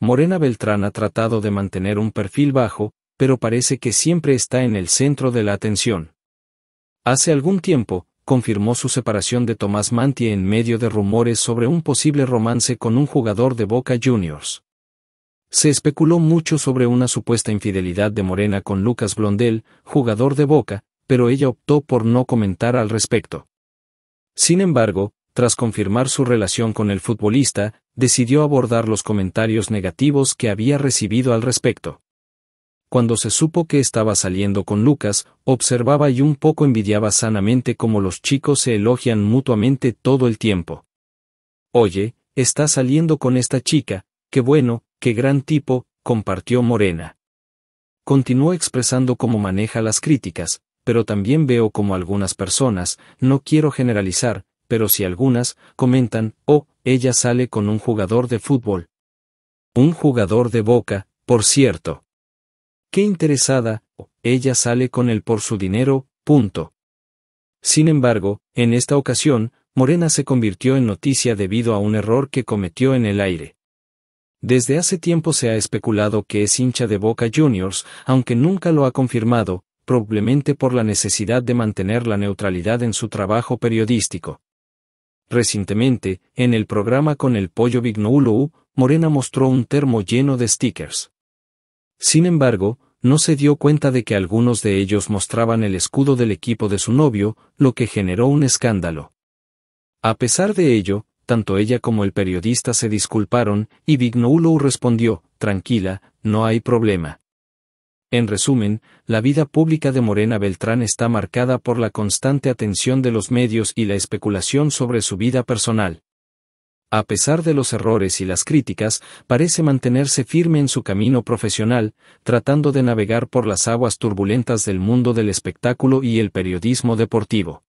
Morena Beltrán ha tratado de mantener un perfil bajo, pero parece que siempre está en el centro de la atención. Hace algún tiempo, confirmó su separación de Tomás Manti en medio de rumores sobre un posible romance con un jugador de Boca Juniors. Se especuló mucho sobre una supuesta infidelidad de Morena con Lucas Blondel, jugador de Boca, pero ella optó por no comentar al respecto. Sin embargo, tras confirmar su relación con el futbolista, decidió abordar los comentarios negativos que había recibido al respecto. Cuando se supo que estaba saliendo con Lucas, observaba y un poco envidiaba sanamente cómo los chicos se elogian mutuamente todo el tiempo. Oye, está saliendo con esta chica, qué bueno, qué gran tipo, compartió Morena. Continuó expresando cómo maneja las críticas, pero también veo como algunas personas, no quiero generalizar, pero si algunas, comentan, oh, ella sale con un jugador de fútbol. Un jugador de boca, por cierto. Qué interesada, oh, ella sale con él por su dinero, punto. Sin embargo, en esta ocasión, Morena se convirtió en noticia debido a un error que cometió en el aire. Desde hace tiempo se ha especulado que es hincha de Boca Juniors, aunque nunca lo ha confirmado, probablemente por la necesidad de mantener la neutralidad en su trabajo periodístico. Recientemente, en el programa con el pollo Vignoulou, Morena mostró un termo lleno de stickers. Sin embargo, no se dio cuenta de que algunos de ellos mostraban el escudo del equipo de su novio, lo que generó un escándalo. A pesar de ello, tanto ella como el periodista se disculparon, y Vignoulou respondió, tranquila, no hay problema. En resumen, la vida pública de Morena Beltrán está marcada por la constante atención de los medios y la especulación sobre su vida personal. A pesar de los errores y las críticas, parece mantenerse firme en su camino profesional, tratando de navegar por las aguas turbulentas del mundo del espectáculo y el periodismo deportivo.